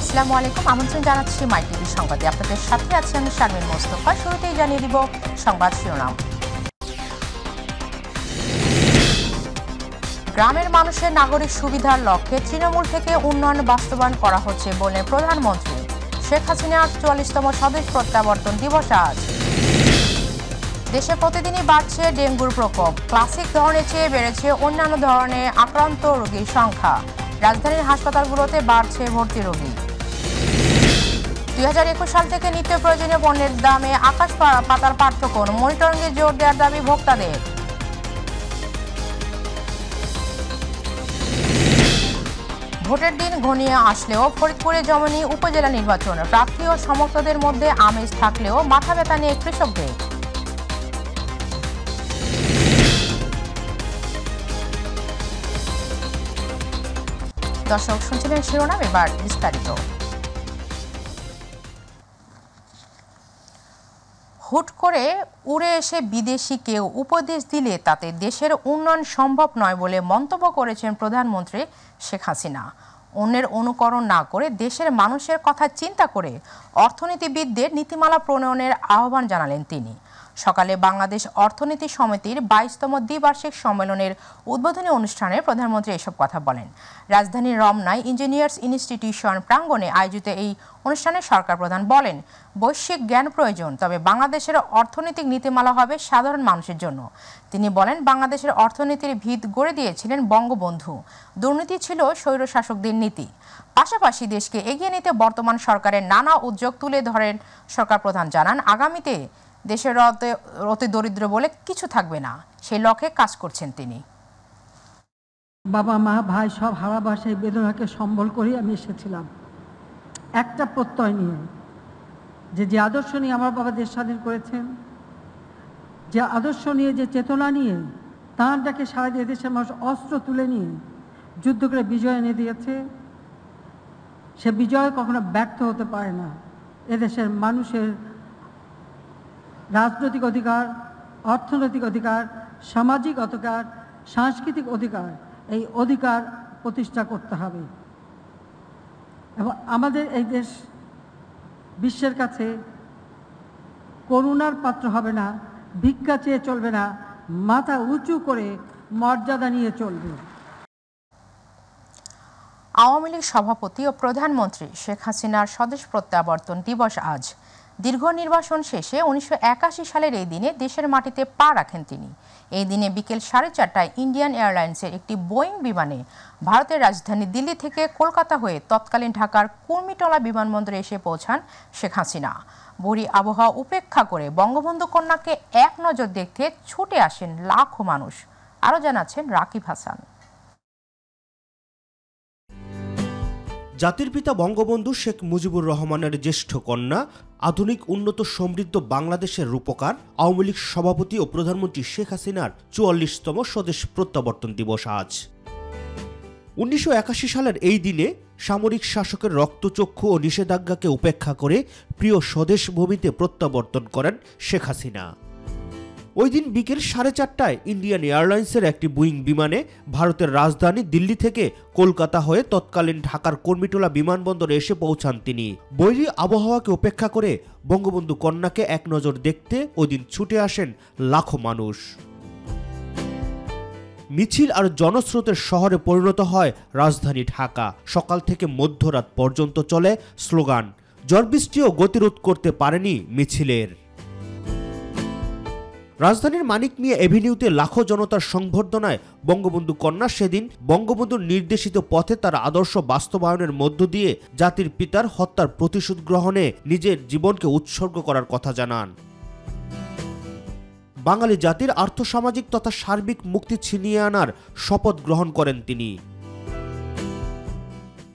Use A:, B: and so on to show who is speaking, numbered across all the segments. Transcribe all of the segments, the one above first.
A: আসসালামু আলাইকুম আমন্ত্রণ জানাচ্ছি মাই টিভি সংবাদে আপনাদের সাথে আছি আমি শারমিন মোস্তফা শুরুতেই জানিয়ে দিব সংবাদ শিরোনাম গ্রামের মানুষের নাগরিক সুবিধার লক্ষ্যে তৃণমূল থেকে উন্নয়ন বাস্তবায়ন করা হচ্ছে বলে প্রধানমন্ত্রী শেখ হাসিনার চুয়াল্লিশতম স্বদেশ প্রত্যাবর্তন দিবস আজ দেশে প্রতিদিনই বাড়ছে ডেঙ্গুর প্রকোপ ক্লাসিক ধরনের চেয়ে বেড়েছে অন্যান্য ধরনের আক্রান্ত রোগীর সংখ্যা রাজধানীর হাসপাতালগুলোতে বাড়ছে ভর্তি রোগী 2021 সাল থেকে নিত্য প্রয়োজনীয় পণ্যের দামে আকাশ পাতার পার্থক্য মনিটরিংয়ে জোর দেওয়ার দাবি ভোক্তাদের ভোটের দিন ঘনিয়ে আসলেও ফরিদপুরে জমনি উপজেলা নির্বাচন প্রার্থী ও সমর্থকদের মধ্যে আমেজ থাকলেও মাথা ব্যথা নিয়ে কৃষকদের দর্শক শুনছিলেন শিরোনাম এবার বিস্তারিত হুট করে উড়ে এসে বিদেশি কেউ উপদেশ দিলে তাতে দেশের উন্নয়ন সম্ভব নয় বলে মন্তব্য করেছেন প্রধানমন্ত্রী শেখ হাসিনা অন্যের অনুকরণ না করে দেশের মানুষের কথা চিন্তা করে অর্থনীতিবিদদের নীতিমালা প্রণয়নের আহ্বান জানালেন তিনি সকালে বাংলাদেশ অর্থনীতি সমিতির বাইশতম দ্বিবার্ষিক সম্মেলনের উদ্বোধনী অনুষ্ঠানে প্রধানমন্ত্রী এসব কথা বলেন রাজধানীর রমনায় ইঞ্জিনিয়ার্স ইনস্টিটিউশন প্রাঙ্গণে আয়োজিত এই অনুষ্ঠানে সরকার প্রধান বলেন বৈশ্বিক জ্ঞান প্রয়োজন তবে বাংলাদেশের অর্থনৈতিক নীতিমালা হবে সাধারণ মানুষের জন্য তিনি বলেন বাংলাদেশের অর্থনীতির ভিত গড়ে দিয়েছিলেন বঙ্গবন্ধু দুর্নীতি ছিল স্বৈরশাসকদের নীতি পাশাপাশি দেশকে এগিয়ে নিতে বর্তমান সরকারের নানা উদ্যোগ তুলে ধরেন সরকার প্রধান জানান আগামীতে দেশের অতে অতি দরিদ্র বলে কিছু থাকবে না সেই লক্ষ্যে কাজ করছেন তিনি বাবা মা ভাই সব হারা সেই বেদনাকে সম্বল করে আমি এসেছিলাম একটা প্রত্যয় নিয়ে যে যে আদর্শ নিয়ে আমার বাবা দেশ স্বাধীন করেছেন যে আদর্শ নিয়ে যে চেতনা নিয়ে তাঁর ডাকে সারা দিয়ে দেশের মানুষ অস্ত্র তুলে নিয়ে যুদ্ধ করে বিজয় এনে দিয়েছে সে বিজয় কখনো ব্যর্থ হতে পারে না এদেশের মানুষের রাজনৈতিক অধিকার অর্থনৈতিক অধিকার সামাজিক অধিকার সাংস্কৃতিক অধিকার এই অধিকার প্রতিষ্ঠা করতে হবে এবং আমাদের এই দেশ বিশ্বের কাছে করুণার পাত্র হবে না ভিক্ষা চেয়ে চলবে না মাথা উঁচু করে মর্যাদা নিয়ে চলবে আওয়ামী লীগ সভাপতি ও প্রধানমন্ত্রী শেখ হাসিনার স্বদেশ প্রত্যাবর্তন দিবস আজ দীর্ঘ নির্বাসন শেষে উনিশশো সালের এই দিনে দেশের মাটিতে পা রাখেন তিনি এই দিনে বিকেল সাড়ে চারটায় ইন্ডিয়ান এয়ারলাইন্সের একটি বোয়িং বিমানে ভারতের রাজধানী দিল্লি থেকে কলকাতা হয়ে তৎকালীন ঢাকার কুর্মিটলা বিমানবন্দরে এসে পৌঁছান শেখ হাসিনা বুড়ি আবহাওয়া উপেক্ষা করে বঙ্গবন্ধু কন্যাকে এক নজর দেখতে ছুটে আসেন লাখো মানুষ আরও জানাচ্ছেন রাকিব হাসান
B: জাতির পিতা বঙ্গবন্ধু শেখ মুজিবুর রহমানের জ্যেষ্ঠ কন্যা আধুনিক উন্নত সমৃদ্ধ বাংলাদেশের রূপকার আওয়ামী লীগ সভাপতি ও প্রধানমন্ত্রী শেখ হাসিনার চুয়াল্লিশতম স্বদেশ প্রত্যাবর্তন দিবস আজ উনিশশো সালের এই দিনে সামরিক শাসকের রক্তচক্ষু ও নিষেধাজ্ঞাকে উপেক্ষা করে প্রিয় স্বদেশ ভূমিতে প্রত্যাবর্তন করেন শেখ হাসিনা ওই দিন বিকেল সাড়ে চারটায় ইন্ডিয়ান এয়ারলাইন্সের একটি বুইং বিমানে ভারতের রাজধানী দিল্লি থেকে কলকাতা হয়ে তৎকালীন ঢাকার কর্মীটোলা বিমানবন্দরে এসে পৌঁছান তিনি বৈরি আবহাওয়াকে উপেক্ষা করে বঙ্গবন্ধু কন্যাকে এক নজর দেখতে ওই দিন ছুটে আসেন লাখো মানুষ মিছিল আর জনস্রোতের শহরে পরিণত হয় রাজধানী ঢাকা সকাল থেকে মধ্যরাত পর্যন্ত চলে স্লোগান জ্বরবৃষ্টিও গতিরোধ করতে পারেনি মিছিলের রাজধানীর মানিক মিয়া এভিনিউতে লাখো জনতার সংবর্ধনায় বঙ্গবন্ধু কন্যা সেদিন বঙ্গবন্ধুর নির্দেশিত পথে তার আদর্শ বাস্তবায়নের মধ্য দিয়ে জাতির পিতার হত্যার প্রতিশোধ গ্রহণে নিজের জীবনকে উৎসর্গ করার কথা জানান বাঙালি জাতির আর্থসামাজিক তথা সার্বিক মুক্তি ছিনিয়ে আনার শপথ গ্রহণ করেন তিনি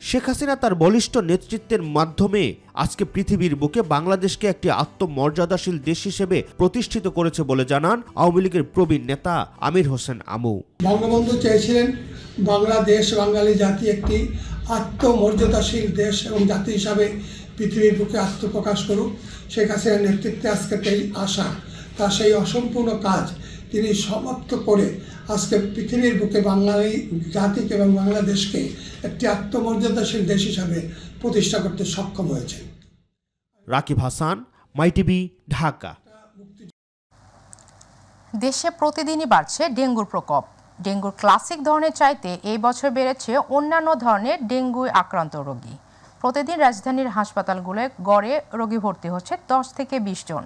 B: শেখ হাসিনা তার বলিষ্ঠ নেতৃত্বের মাধ্যমে আজকে পৃথিবীর বুকে বাংলাদেশকে একটি আত্মমর্যাদাশীল দেশ হিসেবে প্রতিষ্ঠিত করেছে বলে জানান আওয়ামী লীগের প্রবীণ নেতা আমির হোসেন আমু
C: বঙ্গবন্ধু চেয়েছিলেন বাংলাদেশ বাঙালি জাতি একটি আত্মমর্যাদাশীল দেশ এবং জাতি হিসাবে পৃথিবীর বুকে আত্মপ্রকাশ করুক শেখ হাসিনার নেতৃত্বে আজকে আশা তা সেই অসম্পূর্ণ কাজ তিনি সমাপ্ত করে আজকে পৃথিবীর বুকে বাঙালি জাতিকে এবং বাংলাদেশকে একটি আত্মমর্যাদাশীল দেশ হিসাবে প্রতিষ্ঠা করতে সক্ষম হয়েছে
B: রাকিব হাসান মাইটিভি ঢাকা
A: দেশে প্রতিদিনই বাড়ছে ডেঙ্গুর প্রকোপ ডেঙ্গুর ক্লাসিক ধরনের চাইতে এই বছর বেড়েছে অন্যান্য ধরনের ডেঙ্গু আক্রান্ত রোগী প্রতিদিন রাজধানীর হাসপাতালগুলোয় গড়ে রোগী ভর্তি হচ্ছে দশ থেকে বিশ জন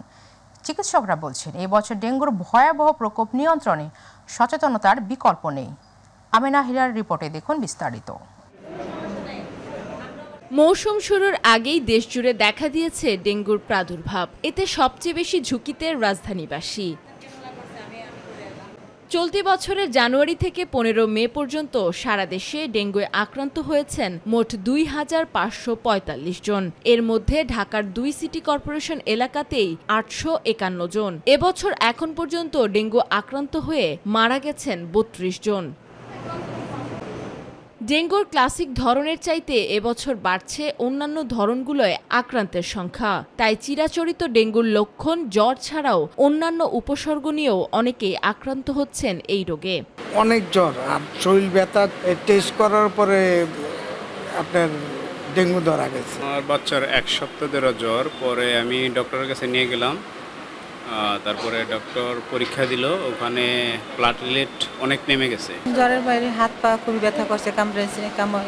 A: চিকিৎসকরা বলছেন এই বছর ডেঙ্গুর ভয়াবহ প্রকোপ নিয়ন্ত্রণে সচেতনতার বিকল্প নেই আমেনা হিরার রিপোর্টে দেখুন বিস্তারিত
D: মৌসুম শুরুর আগেই দেশজুড়ে দেখা দিয়েছে ডেঙ্গুর প্রাদুর্ভাব এতে সবচেয়ে বেশি ঝুঁকিতে রাজধানীবাসী চলতি বছরের জানুয়ারি থেকে পনেরো মে পর্যন্ত সারা দেশে ডেঙ্গুয়ে আক্রান্ত হয়েছেন মোট দুই হাজার পাঁচশো পঁয়তাল্লিশ জন এর মধ্যে ঢাকার দুই সিটি কর্পোরেশন এলাকাতেই আটশো একান্ন জন এবছর এখন পর্যন্ত ডেঙ্গু আক্রান্ত হয়ে মারা গেছেন বত্রিশ জন ডেঙ্গুর ক্লাসিক ধরনের চাইতে এবছর বাড়ছে অন্যান্য ধরনগুলোয় আক্রান্তের সংখ্যা তাই চিরাচরিত ডেঙ্গুর লক্ষণ জ্বর ছাড়াও অন্যান্য উপসর্গ নিয়েও অনেকেই আক্রান্ত হচ্ছেন এই রোগে অনেক
C: জ্বর আর শরীর ব্যথা টেস্ট করার পরে আপনার ডেঙ্গু ধরা গেছে
E: আমার বাচ্চার এক সপ্তাহ ধরে জ্বর পরে আমি ডক্টরের কাছে নিয়ে গেলাম তারপরে ডক্টর পরীক্ষা দিল ওখানে প্লাটলেট অনেক নেমে গেছে
A: জ্বরের বাইরে হাত পা খুবই ব্যথা করছে কামড়েছে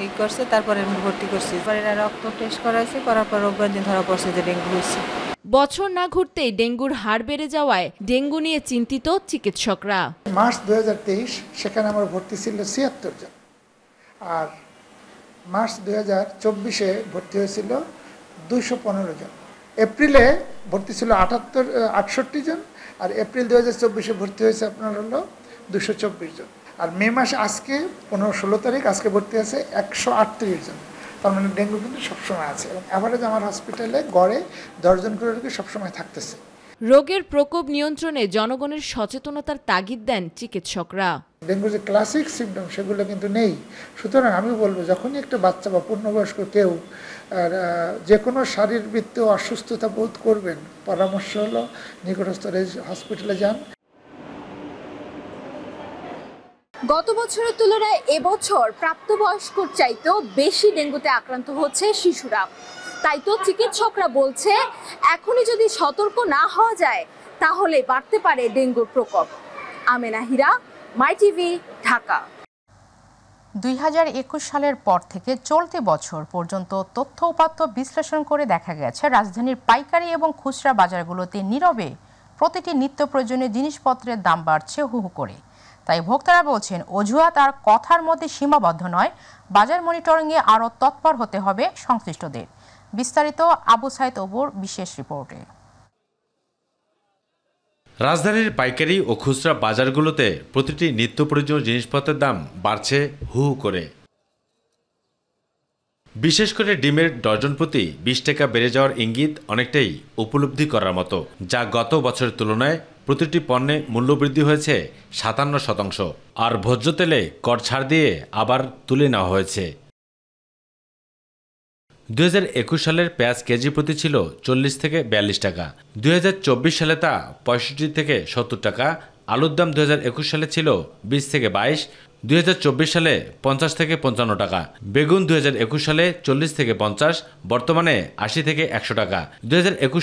A: ই করছে তারপরে ভর্তি করছে পরে রক্ত টেস্ট করাইছে করার পর রোগ দিন ধরা পড়ছে যে ডেঙ্গু হয়েছে
D: বছর না ঘুরতেই ডেঙ্গুর হার বেড়ে যাওয়ায় ডেঙ্গু নিয়ে চিন্তিত চিকিৎসকরা মার্চ দু সেখানে আমার
C: ভর্তি ছিল ছিয়াত্তর জন আর মার্চ দু হাজার চব্বিশে ভর্তি হয়েছিল দুইশো পনেরো জন এপ্রিলে ভর্তি ছিল আটাত্তর আটষট্টি জন আর এপ্রিল দু হাজার চব্বিশে ভর্তি হয়েছে আপনার হলো দুশো চব্বিশ জন আর মে মাসে আজকে পনেরো ষোলো তারিখ আজকে ভর্তি আছে একশো আটত্রিশ জন তার মানে ডেঙ্গু কিন্তু সবসময় আছে এবং অ্যাভারেজ আমার হসপিটালে গড়ে দশজন করে রোগী সবসময় থাকতেছে
D: রোগের প্রকোপ নিয়ন্ত্রণে জনগণের সচেতনতার তাগিদ দেন চিকিৎসকরা ডেঙ্গুর যে ক্লাসিক সিমটম সেগুলো কিন্তু নেই সুতরাং আমি বলবো যখনই একটা বাচ্চা বা পূর্ণবয়স্ক কেউ
C: যে কোনো শারীরবৃত্তে অসুস্থতা বোধ করবেন পরামর্শ হলো নিকটস্থ হসপিটালে যান
D: গত বছরের তুলনায় এবছর প্রাপ্তবয়স্কর চাইতেও বেশি ডেঙ্গুতে আক্রান্ত হচ্ছে শিশুরা তাই তো চিকিৎসকরা বলছে এখনই যদি সতর্ক না হওয়া যায় তাহলে বাড়তে পারে ডেঙ্গুর প্রকোপ আমেনা হীরা মাই টিভি ঢাকা
A: দুই সালের পর থেকে চলতি বছর পর্যন্ত তথ্য উপাত্ত বিশ্লেষণ করে দেখা গেছে রাজধানীর পাইকারি এবং খুচরা বাজারগুলোতে নীরবে প্রতিটি নিত্য প্রয়োজনীয় জিনিসপত্রের দাম বাড়ছে হু হু করে তাই ভোক্তারা বলছেন অজুহাত আর কথার মধ্যে সীমাবদ্ধ নয় বাজার মনিটরিংয়ে আরও তৎপর হতে হবে সংশ্লিষ্টদের বিস্তারিত আবু সাইদ ওবর বিশেষ রিপোর্টে
F: রাজধানীর পাইকারি ও খুচরা বাজারগুলোতে প্রতিটি নিত্য প্রয়োজনীয় জিনিসপত্রের দাম বাড়ছে হু করে বিশেষ করে ডিমের ডজন প্রতি বিশ টাকা বেড়ে যাওয়ার ইঙ্গিত অনেকটাই উপলব্ধি করার মতো যা গত বছরের তুলনায় প্রতিটি পণ্যে মূল্যবৃদ্ধি হয়েছে সাতান্ন শতাংশ আর ভোজ্য তেলে কর ছাড় দিয়ে আবার তুলে নেওয়া হয়েছে দু সালের পেঁয়াজ কেজি প্রতি ছিল চল্লিশ থেকে বিয়াল্লিশ টাকা দু সালে তা পঁয়ষট্টি থেকে সত্তর টাকা আলুর দাম দু সালে ছিল বিশ থেকে বাইশ দুই সালে পঞ্চাশ থেকে পঞ্চান্ন টাকা বেগুন দু সালে চল্লিশ থেকে পঞ্চাশ বর্তমানে আশি থেকে একশো টাকা দু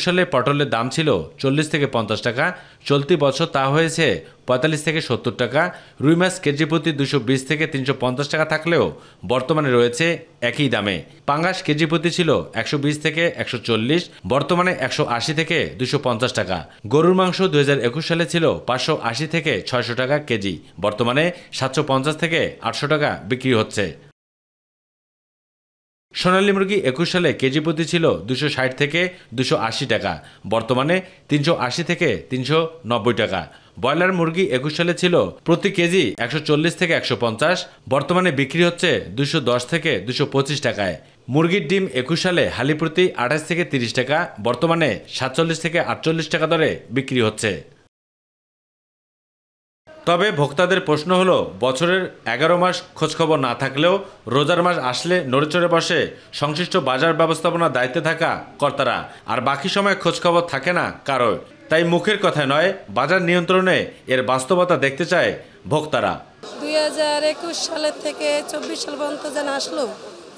F: সালে পটলের দাম ছিল চল্লিশ থেকে পঞ্চাশ টাকা চলতি বছর তা হয়েছে পঁয়তাল্লিশ থেকে সত্তর টাকা রুই মাছ কেজি প্রতি দুশো বিশ থেকে তিনশো পঞ্চাশ টাকা থাকলেও বর্তমানে রয়েছে একই দামে পাঙ্গাস কেজি প্রতি ছিল একশো বিশ থেকে একশো চল্লিশ বর্তমানে একশো আশি থেকে দুশো পঞ্চাশ টাকা গরুর মাংস দু সালে ছিল পাঁচশো আশি থেকে ছয়শো টাকা কেজি বর্তমানে সাতশো পঞ্চাশ থেকে আটশো টাকা বিক্রি হচ্ছে সোনালী মুরগি একুশ সালে কেজি প্রতি ছিল দুশো ষাট থেকে দুশো আশি টাকা বর্তমানে তিনশো আশি থেকে তিনশো নব্বই টাকা ব্রয়লার মুরগি একুশ সালে ছিল প্রতি কেজি একশো চল্লিশ থেকে একশো পঞ্চাশ বর্তমানে বিক্রি হচ্ছে দুশো দশ থেকে দুশো পঁচিশ টাকায় মুরগির ডিম একুশ সালে হালি প্রতি আঠাশ থেকে তিরিশ টাকা বর্তমানে সাতচল্লিশ থেকে আটচল্লিশ টাকা দরে বিক্রি হচ্ছে তবে ভোক্তাদের প্রশ্ন হলো বছরের এগারো মাস খোঁজখবর না থাকলেও রোজার মাস আসলে নড়েচড়ে বসে সংশ্লিষ্ট বাজার ব্যবস্থাপনার দায়িত্বে থাকা কর্তারা আর বাকি সময় খোঁজখবর থাকে না কারো তাই মুখের কথা নয় বাজার নিয়ন্ত্রণে এর বাস্তবতা দেখতে চায় ভোক্তারা
A: দুই হাজার
E: একুশ সালের থেকে চব্বিশ সাল পর্যন্ত যেন আসলো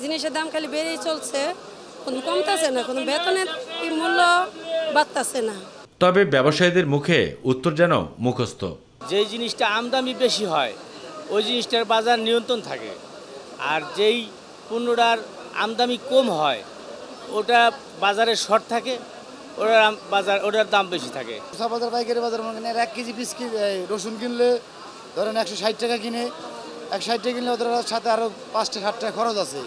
E: জিনিসের দাম খালি বেড়েই চলছে কোনো কমতেছে না কোনো বেতনের মূল্য বাড়তেছে না
F: তবে ব্যবসায়ীদের মুখে উত্তর যেন মুখস্থ
E: যেই জিনিসটা আমদানি বেশি হয় ওই জিনিসটার বাজার নিয়ন্ত্রণ থাকে আর যেই পণ্যটার আমদানি কম হয় ওটা বাজারে শর্ট থাকে ওটার বাজার ওটার দাম বেশি থাকে
C: বাজার পাইকারি বাজার মনে করেন এক কেজি পিস রসুন কিনলে ধরেন একশো ষাট টাকা কিনে একশো ষাট টাকা কিনলে ওদের সাথে আরও পাঁচটা ষাট টাকা খরচ আছে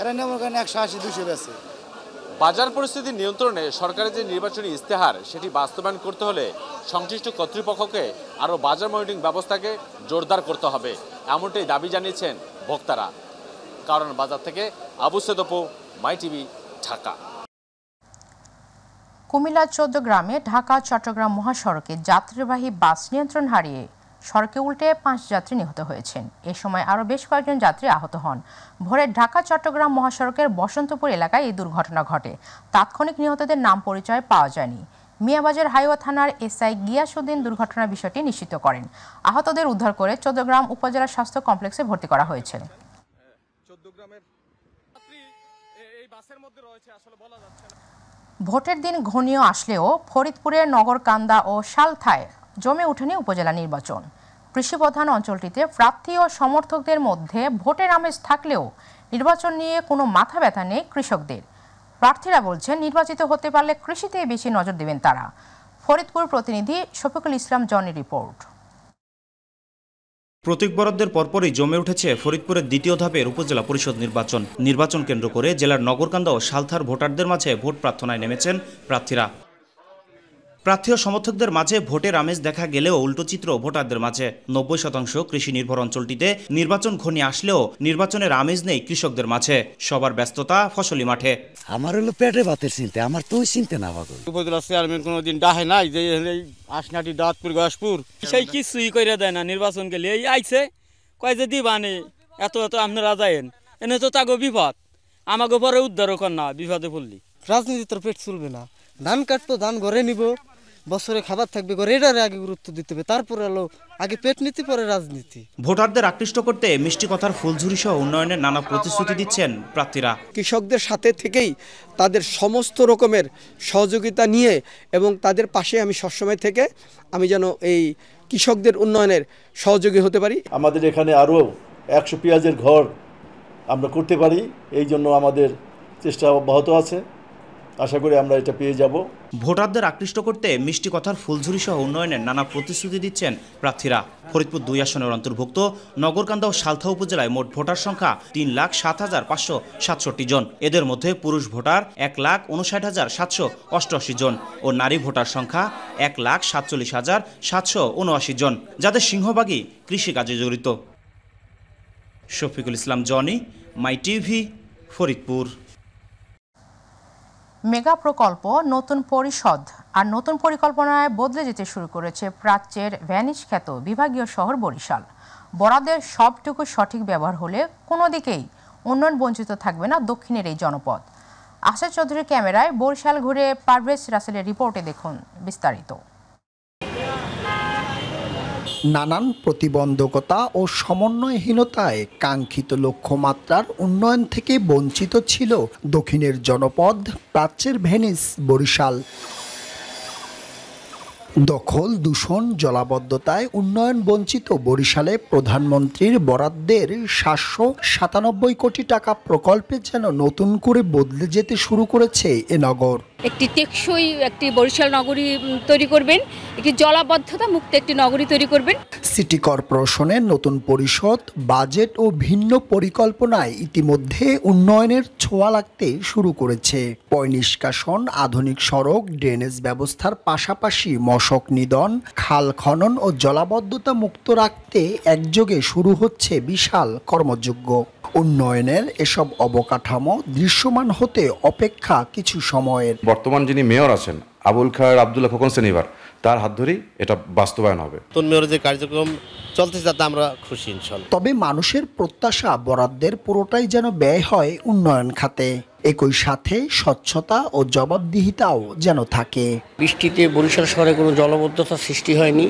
C: এরা নিয়ে মনে করেন একশো আশি দুশো বেছে
F: বাজার পরিস্থিতি নিয়ন্ত্রণে সরকারের যে নির্বাচনী ইস্তেহার সেটি বাস্তবায়ন করতে হলে সংশ্লিষ্ট কর্তৃপক্ষকে আরও বাজার মনিটরিং ব্যবস্থাকে জোরদার করতে হবে এমনটাই দাবি জানিয়েছেন ভোক্তারা কারণ বাজার থেকে আবু সেদপু মাই টিভি
E: ঢাকা
A: কুমিল্লা চৌদ্দ গ্রামে ঢাকা চট্টগ্রাম মহাসড়কে যাত্রীবাহী বাস নিয়ন্ত্রণ হারিয়ে সড়কে উল্টে পাঁচ যাত্রী নিহত হয়েছেন এ সময় আরও বেশ কয়েকজন যাত্রী আহত হন ভোরে ঢাকা চট্টগ্রাম মহাসড়কের বসন্তপুর এলাকায় এই দুর্ঘটনা ঘটে তাৎক্ষণিক নিহতদের নাম পরিচয় পাওয়া যায়নি মিয়াবাজার হাইওয়া থানার এসআই গিয়াসুদ্দিন দুর্ঘটনার বিষয়টি নিশ্চিত করেন আহতদের উদ্ধার করে চোদ্দগ্রাম উপজেলা স্বাস্থ্য কমপ্লেক্সে ভর্তি করা হয়েছে ভোটের দিন ঘনীয় আসলেও ফরিদপুরের নগরকান্দা ও সালথায় জমে ওঠেনি উপজেলা নির্বাচন কৃষিপ্রধান অঞ্চলটিতে প্রার্থী ও সমর্থকদের মধ্যে ভোটের আমেজ থাকলেও নির্বাচন নিয়ে কোনো মাথা ব্যথা নেই কৃষকদের প্রার্থীরা বলছেন নির্বাচিত হতে পারলে কৃষিতে বেশি নজর দেবেন তারা ফরিদপুর প্রতিনিধি শফিকুল ইসলাম জনের রিপোর্ট
E: প্রতীক বরাদ্দের পরপরই জমে উঠেছে ফরিদপুরের দ্বিতীয় ধাপের উপজেলা পরিষদ নির্বাচন নির্বাচন কেন্দ্র করে জেলার নগরকান্দা ও সালথার ভোটারদের মাঝে ভোট প্রার্থনায় নেমেছেন প্রার্থীরা প্রার্থী ও সমর্থকদের মাঝে ভোটের আমেজ দেখা গেলেও উল্টো চিত্র ভোটারদের মাঝে নব্বই শতাংশ কৃষি নির্ভর অঞ্চলটিতে নির্বাচন ঘনিয়ে আসলেও নির্বাচনের আমেজ নেই কৃষকদের মাঝে সবার ব্যস্ততা ফসলি মাঠে আমার হলো পেটে ভাতের চিন্তা আমার তুই চিন্তা না ভাগ উপজেলা চেয়ারম্যান কোনো দিন ডাহে নাই যে আসনাটি দাঁতপুর গয়াসপুর সেই কিছুই করে দেয় না নির্বাচন গেলে এই আইছে কয় যে দিবানে এত এত আপনারা যায়েন এনে তো তাগো বিপদ আমাকে পরে উদ্ধারও কর
C: না বিপদে পড়লি রাজনীতি তো পেট চলবে না ধান কাটতো ধান ঘরে নিব বছরে খাবার থাকবে করে এটারে আগে গুরুত্ব দিতে হবে তারপরে হলো আগে পেট নীতি পরে রাজনীতি ভোটারদের আকৃষ্ট
E: করতে মিষ্টি কথার ফুলঝুরি সহ উন্নয়নের নানা প্রতিশ্রুতি দিচ্ছেন প্রার্থীরা
C: কৃষকদের সাথে থেকেই তাদের সমস্ত রকমের সহযোগিতা নিয়ে এবং তাদের পাশে আমি সবসময়
G: থেকে আমি যেন এই কৃষকদের উন্নয়নের সহযোগী হতে পারি আমাদের এখানে আরও একশো পেঁয়াজের ঘর আমরা করতে পারি এই জন্য আমাদের চেষ্টা অব্যাহত আছে আশা করি আমরা এটা পেয়ে যাব
E: ভোটারদের আকৃষ্ট করতে মিষ্টি কথার ফুলঝুরি সহ উন্নয়নের নানা প্রতিশ্রুতি দিচ্ছেন প্রার্থীরা ফরিদপুর দুই আসনের অন্তর্ভুক্ত নগরকান্দা ও সালথা উপজেলায় মোট ভোটার সংখ্যা তিন লাখ সাত হাজার পাঁচশো সাতষট্টি জন এদের মধ্যে পুরুষ ভোটার এক লাখ উনষাট হাজার সাতশো অষ্টআশি জন ও নারী ভোটার সংখ্যা এক লাখ সাতচল্লিশ হাজার সাতশো উনআশি জন যাদের কৃষি কৃষিকাজে জড়িত Shafiqul Islam Jony my TV Faridpur
A: mega প্রকল্প নতুন পরিষদ আর নতুন পরিকল্পনায় বদলে যেতে শুরু করেছে প্রাচ্যের ভ্যানিস খ্যাত বিভাগীয় শহর বরিশাল বরাদের সবটুকু সঠিক ব্যবহার হলে কোনো দিকেই উন্নয়ন বঞ্চিত থাকবে না দক্ষিণের এই জনপদ আশা চৌধুরীর ক্যামেরায় বরিশাল ঘুরে পারভেজ রাসেলের রিপোর্টে দেখুন বিস্তারিত
C: নানান প্রতিবন্ধকতা ও সমন্বয়হীনতায় কাঙ্ক্ষিত লক্ষ্যমাত্রার উন্নয়ন থেকে বঞ্চিত ছিল দক্ষিণের জনপদ প্রাচ্যের ভেনিস বরিশাল দখল দূষণ জলাবদ্ধতায় উন্নয়ন বঞ্চিত বরিশালে প্রধানমন্ত্রীর বরাদ্দের সাতশো সাতানব্বই কোটি টাকা প্রকল্পে যেন নতুন করে বদলে যেতে শুরু করেছে এ নগর
D: একটি টেকসই একটি বরিশাল নগরী তৈরি করবেন একটি জলাবদ্ধতা মুক্ত একটি নগরী তৈরি করবেন
C: সিটি কর্পোরেশনের নতুন পরিষদ বাজেট ও ভিন্ন পরিকল্পনায় ইতিমধ্যে উন্নয়নের ছোঁয়া লাগতে শুরু করেছে পয় নিষ্কাশন আধুনিক সড়ক ড্রেনেজ ব্যবস্থার পাশাপাশি মশ মশক নিধন খাল খনন ও জলাবদ্ধতা মুক্ত রাখতে একযোগে শুরু হচ্ছে বিশাল কর্মযোগ্য উন্নয়নের এসব অবকাঠামো দৃশ্যমান হতে
G: অপেক্ষা কিছু সময়ের বর্তমান যিনি মেয়র আছেন আবুল খায়ের আবদুল্লাহ খোকন শ্রেণীবার তার হাত ধরেই এটা বাস্তবায়ন হবে
B: মেয়র যে কার্যক্রম চলতে তাতে আমরা খুশি ইনশাল্লাহ
G: তবে
C: মানুষের প্রত্যাশা বরাদ্দের পুরোটাই যেন ব্যয় হয় উন্নয়ন খাতে একই সাথে স্বচ্ছতা ও জবাবদিহিতাও যেন থাকে বৃষ্টিতে বরিশাল শহরে কোনো জলবদ্ধতা সৃষ্টি হয়নি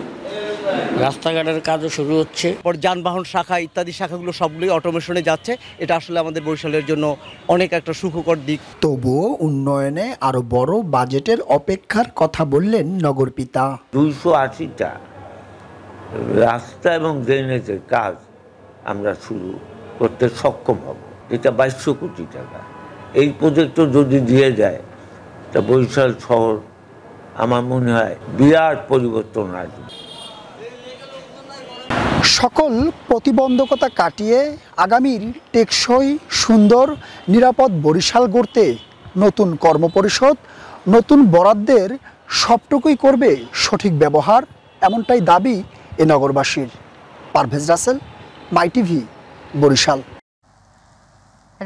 C: রাস্তাঘাটের কাজও শুরু হচ্ছে পর যানবাহন শাখা ইত্যাদি
E: শাখাগুলো সবগুলোই অটোমেশনে যাচ্ছে এটা আসলে আমাদের বরিশালের জন্য অনেক একটা সুখকর দিক
C: তবুও উন্নয়নে আরো বড় বাজেটের অপেক্ষার কথা বললেন নগর পিতা
F: দুইশো আশিটা রাস্তা এবং ড্রেনেজের কাজ আমরা শুরু করতে সক্ষম হব এটা বাইশশো কোটি টাকা এই প্রজেক্ট যদি দিয়ে যায় তা বরিশাল শহর আমার মনে হয় বিরাট
E: পরিবর্তন আসবে
C: সকল প্রতিবন্ধকতা কাটিয়ে আগামীর টেকসই সুন্দর নিরাপদ বরিশাল গড়তে নতুন কর্মপরিষদ নতুন বরাদ্দের সবটুকুই করবে সঠিক ব্যবহার এমনটাই দাবি এ নগরবাসীর পারভেজ রাসেল মাই টিভি বরিশাল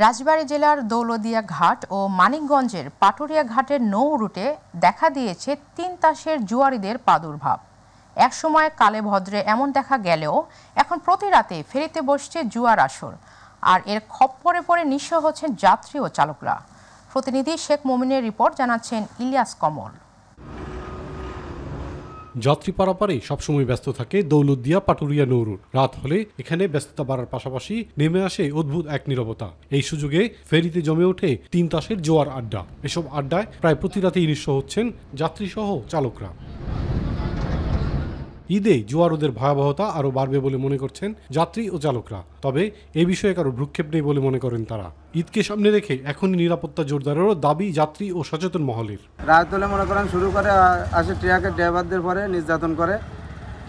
A: রাজবাড়ী জেলার দৌলদিয়া ঘাট ও মানিকগঞ্জের পাটুরিয়া ঘাটের নৌ রুটে দেখা দিয়েছে তিন তাসের জুয়ারিদের প্রাদুর্ভাব একসময় কালে ভদ্রে এমন দেখা গেলেও এখন প্রতি রাতে ফেরিতে বসছে জুয়ার আসর আর এর খপ্পরে পড়ে নিঃস্ব হচ্ছেন যাত্রী ও চালকরা প্রতিনিধি শেখ মোমিনের রিপোর্ট জানাচ্ছেন ইলিয়াস কমল
G: যাত্রী পারাপারে সবসময় ব্যস্ত থাকে দৌলতদিয়া পাটুরিয়া নৌরুট রাত হলে এখানে ব্যস্ততা বাড়ার পাশাপাশি নেমে আসে অদ্ভুত এক নিরবতা এই সুযোগে ফেরিতে জমে ওঠে তিন তাসের জোয়ার আড্ডা এসব আড্ডায় প্রায় প্রতি রাতেই নিঃস্ব হচ্ছেন যাত্রীসহ চালকরা ঈদে জুয়ারোদের ভয়াবহতা আরও বাড়বে বলে মনে করছেন যাত্রী ও চালকরা তবে এ বিষয়ে কারো ভ্রুক্ষেপ নেই বলে মনে করেন তারা ঈদকে সামনে রেখে এখনই নিরাপত্তা জোরদারেরও দাবি যাত্রী ও সচেতন মহলের
C: রায়তলে মনে করেন শুরু করে আসে ট্রাকে ড্রাইভারদের পরে
E: নির্যাতন করে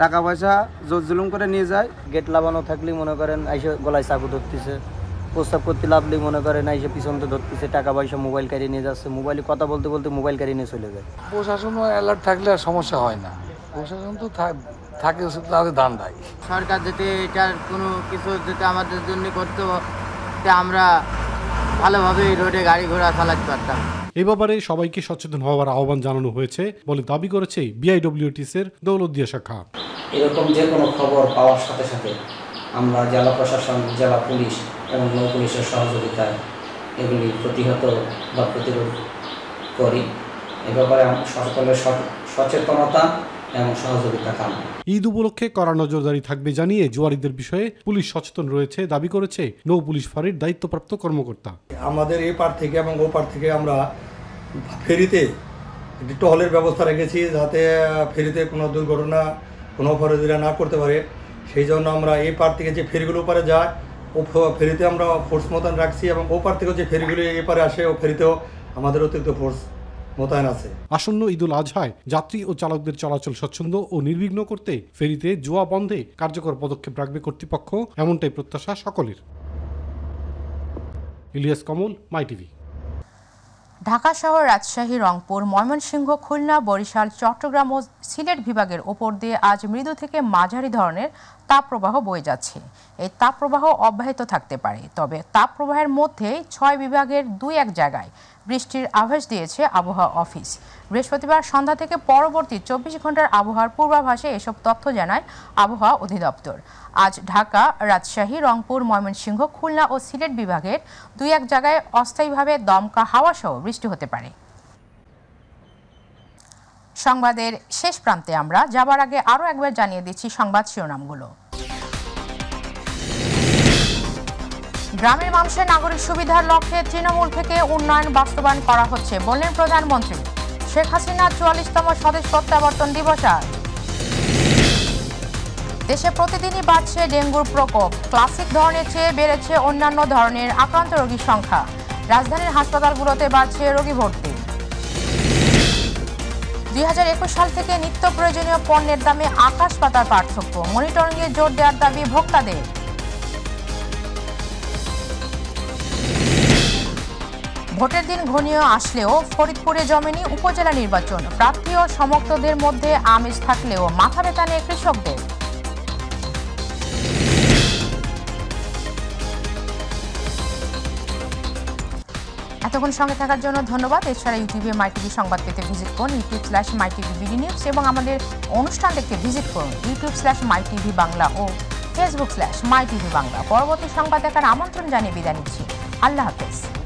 E: টাকা পয়সা জোরজুলুম করে নিয়ে যায় গেট লাগানো থাকলে মনে করেন এসে গলায় চাকু ধরতেছে প্রস্তাব করতে লাভলি মনে করেন এসে তো ধরতেছে টাকা পয়সা মোবাইল কারিয়ে নিয়ে যাচ্ছে মোবাইলে কথা বলতে বলতে মোবাইল কারিয়ে নিয়ে চলে যায়
F: প্রশাসন অ্যালার্ট
E: থাকলে আর সমস্যা হয় না প্রশাসন তো থাকে তাদের দান দেয় সরকার যদি এটার কোনো কিছু যদি আমাদের জন্য করতে আমরা ভালোভাবে রোডে গাড়ি ঘোড়া চালাতে
G: পারতাম এ ব্যাপারে সবাইকে সচেতন হওয়ার আহ্বান জানানো হয়েছে বলে দাবি করেছে বিআইডব্লিউটিসির দৌলতদিয়া শাখা
E: এরকম যে কোনো খবর পাওয়ার সাথে সাথে আমরা জেলা প্রশাসন জেলা পুলিশ এবং নৌ পুলিশের সহযোগিতায় এগুলি প্রতিহত বা প্রতিরোধ করি এ ব্যাপারে সচেতনতা
G: এবং সহযোগিতা কামনা ঈদ উপলক্ষে কড়া নজরদারি থাকবে জানিয়ে জুয়ারিদের বিষয়ে পুলিশ সচেতন রয়েছে দাবি করেছে নৌ পুলিশ ফাঁড়ির দায়িত্বপ্রাপ্ত কর্মকর্তা আমাদের এই পার থেকে এবং ও পার থেকে আমরা ফেরিতে একটি টহলের ব্যবস্থা রেখেছি যাতে ফেরিতে কোনো দুর্ঘটনা কোনো অপরাধীরা না করতে পারে সেই জন্য আমরা এই পার থেকে যে ফেরিগুলো ওপারে যায় ও ফেরিতে আমরা ফোর্স মতন রাখছি এবং ওপার থেকে যে ফেরিগুলি এপারে আসে ও ফেরিতেও আমাদের অতিরিক্ত ফোর্স মোতায়েন আছে আসন্ন ঈদুল আজহায় যাত্রী ও চালকদের চলাচল স্বচ্ছন্দ ও নির্বিঘ্ন করতে ফেরিতে জোয়া বন্ধে কার্যকর পদক্ষেপ রাখবে কর্তৃপক্ষ এমনটাই প্রত্যাশা সকলের ইলিয়াস কমল মাই টিভি
A: ঢাকা শহর রাজশাহী রংপুর ময়মনসিংহ খুলনা বরিশাল চট্টগ্রাম ও সিলেট বিভাগের ওপর দিয়ে আজ মৃদু থেকে মাঝারি ধরনের তাপপ্রবাহ বয়ে যাচ্ছে এই তাপপ্রবাহ অব্যাহত থাকতে পারে তবে তাপপ্রবাহের মধ্যে ছয় বিভাগের দুই এক জায়গায় বৃষ্টির আভাস দিয়েছে আবহাওয়া অফিস বৃহস্পতিবার সন্ধ্যা থেকে পরবর্তী চব্বিশ ঘন্টার আবহাওয়ার পূর্বাভাসে এসব তথ্য জানায় আবহাওয়া অধিদপ্তর আজ ঢাকা রাজশাহী রংপুর ময়মনসিংহ খুলনা ও সিলেট বিভাগের দুই এক জায়গায় অস্থায়ীভাবে দমকা হাওয়াসহ বৃষ্টি হতে পারে সংবাদের শেষ প্রান্তে আমরা যাবার আগে আরও একবার জানিয়ে দিচ্ছি সংবাদ শিরোনামগুলো গ্রামের মানুষের নাগরিক সুবিধার লক্ষ্যে তৃণমূল থেকে উন্নয়ন বাস্তবায়ন করা হচ্ছে বললেন প্রধানমন্ত্রী শেখ হাসিনা চুয়াল্লিশতম স্বদেশ প্রত্যাবর্তন দিবস আর দেশে প্রতিদিনই বাড়ছে ডেঙ্গুর প্রকোপ ক্লাসিক ধরনের চেয়ে বেড়েছে অন্যান্য ধরনের আক্রান্ত রোগীর সংখ্যা রাজধানীর হাসপাতালগুলোতে বাড়ছে রোগী ভর্তি দুই সাল থেকে নিত্য প্রয়োজনীয় পণ্যের দামে আকাশ পাতার পার্থক্য মনিটরিংয়ে জোর দেওয়ার দাবি ভোক্তাদের ভোটের দিন ঘনিয়ে আসলেও ফরিদপুরে জমেনি উপজেলা নির্বাচন প্রার্থী ও সমর্থকদের মধ্যে আমেজ থাকলেও মাথা ব্যথা নিয়ে কৃষকদের এতক্ষণ সঙ্গে থাকার জন্য ধন্যবাদ এছাড়া ইউটিউবে মাই টিভি সংবাদ পেতে ভিজিট করুন YouTube slash my TV BD news এবং আমাদের অনুষ্ঠান দেখতে ভিজিট করুন YouTube slash my TV Bangla ও Facebook slash my TV Bangla পরবর্তী সংবাদ দেখার আমন্ত্রণ জানিয়ে বিদায় নিচ্ছি আল্লাহ হাফেজ